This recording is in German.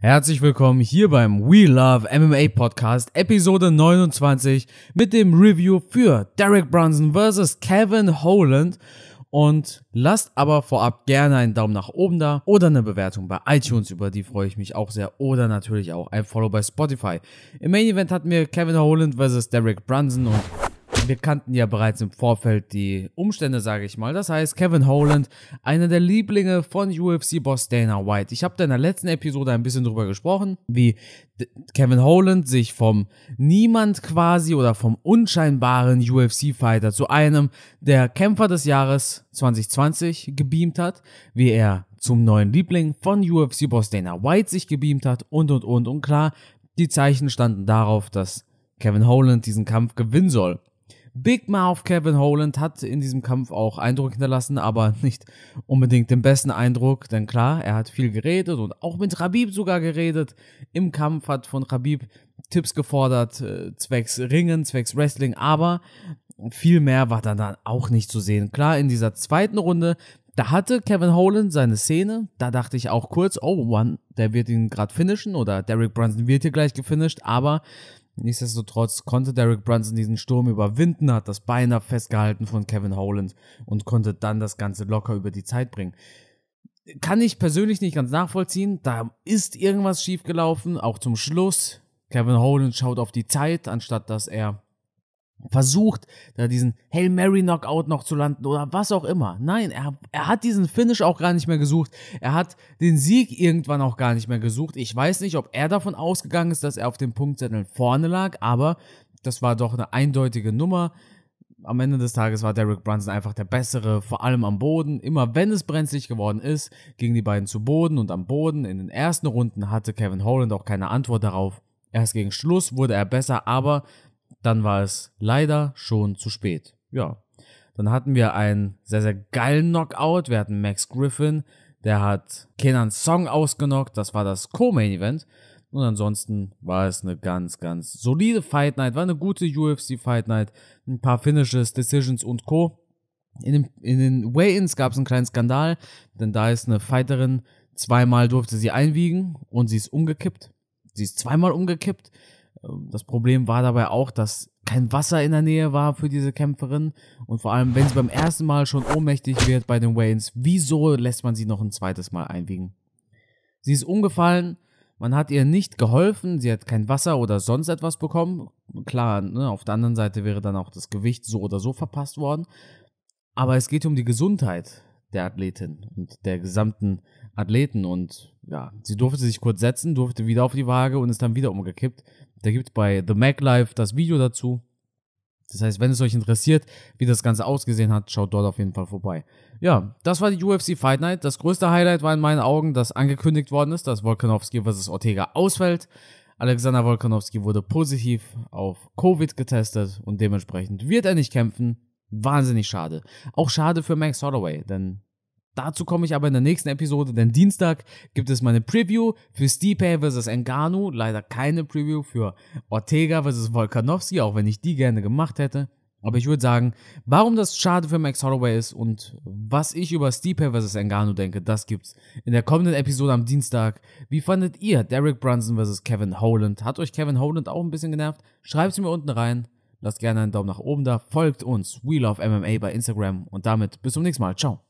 Herzlich willkommen hier beim We Love MMA Podcast, Episode 29 mit dem Review für Derek Brunson vs. Kevin Holland. Und lasst aber vorab gerne einen Daumen nach oben da oder eine Bewertung bei iTunes, über die freue ich mich auch sehr. Oder natürlich auch ein Follow bei Spotify. Im Main Event hatten wir Kevin Holland vs. Derek Brunson und wir kannten ja bereits im Vorfeld die Umstände, sage ich mal. Das heißt, Kevin Holland, einer der Lieblinge von UFC-Boss Dana White. Ich habe da in der letzten Episode ein bisschen drüber gesprochen, wie Kevin Holland sich vom Niemand quasi oder vom unscheinbaren UFC-Fighter zu einem der Kämpfer des Jahres 2020 gebeamt hat, wie er zum neuen Liebling von UFC-Boss Dana White sich gebeamt hat und und und und klar, die Zeichen standen darauf, dass Kevin Holland diesen Kampf gewinnen soll. Big Mouth Kevin Holland hat in diesem Kampf auch Eindruck hinterlassen, aber nicht unbedingt den besten Eindruck, denn klar, er hat viel geredet und auch mit Rabib sogar geredet. Im Kampf hat von Rabib Tipps gefordert, äh, zwecks Ringen, zwecks Wrestling, aber viel mehr war dann, dann auch nicht zu sehen. Klar, in dieser zweiten Runde, da hatte Kevin Holland seine Szene, da dachte ich auch kurz, oh, One, der wird ihn gerade finishen oder Derek Brunson wird hier gleich gefinisht, aber Nichtsdestotrotz konnte Derek Brunson diesen Sturm überwinden, hat das Bein festgehalten von Kevin Holland und konnte dann das Ganze locker über die Zeit bringen. Kann ich persönlich nicht ganz nachvollziehen. Da ist irgendwas schiefgelaufen, auch zum Schluss. Kevin Holland schaut auf die Zeit, anstatt dass er versucht, da diesen Hail Mary Knockout noch zu landen oder was auch immer. Nein, er, er hat diesen Finish auch gar nicht mehr gesucht. Er hat den Sieg irgendwann auch gar nicht mehr gesucht. Ich weiß nicht, ob er davon ausgegangen ist, dass er auf dem Punktzettel vorne lag, aber das war doch eine eindeutige Nummer. Am Ende des Tages war Derek Brunson einfach der bessere, vor allem am Boden. Immer wenn es brenzlig geworden ist, gingen die beiden zu Boden und am Boden. In den ersten Runden hatte Kevin Holland auch keine Antwort darauf. Erst gegen Schluss wurde er besser, aber dann war es leider schon zu spät. Ja. Dann hatten wir einen sehr, sehr geilen Knockout. Wir hatten Max Griffin, der hat Kenan Song ausgenockt. Das war das Co-Main-Event. Und ansonsten war es eine ganz, ganz solide Fight Night. War eine gute UFC Fight Night. Ein paar Finishes, Decisions und Co. In den, in den Weigh-Ins gab es einen kleinen Skandal, denn da ist eine Fighterin, zweimal durfte sie einwiegen und sie ist umgekippt. Sie ist zweimal umgekippt. Ähm, das Problem war dabei auch, dass kein Wasser in der Nähe war für diese Kämpferin. Und vor allem, wenn sie beim ersten Mal schon ohnmächtig wird bei den Waynes, wieso lässt man sie noch ein zweites Mal einwiegen? Sie ist umgefallen, man hat ihr nicht geholfen, sie hat kein Wasser oder sonst etwas bekommen. Klar, ne, auf der anderen Seite wäre dann auch das Gewicht so oder so verpasst worden. Aber es geht um die Gesundheit der Athletin und der gesamten Athleten. Und ja, sie durfte sich kurz setzen, durfte wieder auf die Waage und ist dann wieder umgekippt. Da gibt es bei The Mac Live das Video dazu. Das heißt, wenn es euch interessiert, wie das Ganze ausgesehen hat, schaut dort auf jeden Fall vorbei. Ja, das war die UFC Fight Night. Das größte Highlight war in meinen Augen, dass angekündigt worden ist, dass Volkanovski vs. Ortega ausfällt. Alexander Volkanovski wurde positiv auf Covid getestet und dementsprechend wird er nicht kämpfen. Wahnsinnig schade. Auch schade für Max Holloway, denn Dazu komme ich aber in der nächsten Episode, denn Dienstag gibt es meine Preview für Stipe vs. Engano. Leider keine Preview für Ortega vs. Volkanovski, auch wenn ich die gerne gemacht hätte. Aber ich würde sagen, warum das schade für Max Holloway ist und was ich über Stipe vs. Engano denke, das gibt's in der kommenden Episode am Dienstag. Wie fandet ihr Derek Brunson vs. Kevin Holland? Hat euch Kevin Holland auch ein bisschen genervt? Schreibt es mir unten rein. Lasst gerne einen Daumen nach oben da. Folgt uns, We Love MMA bei Instagram. Und damit bis zum nächsten Mal. Ciao.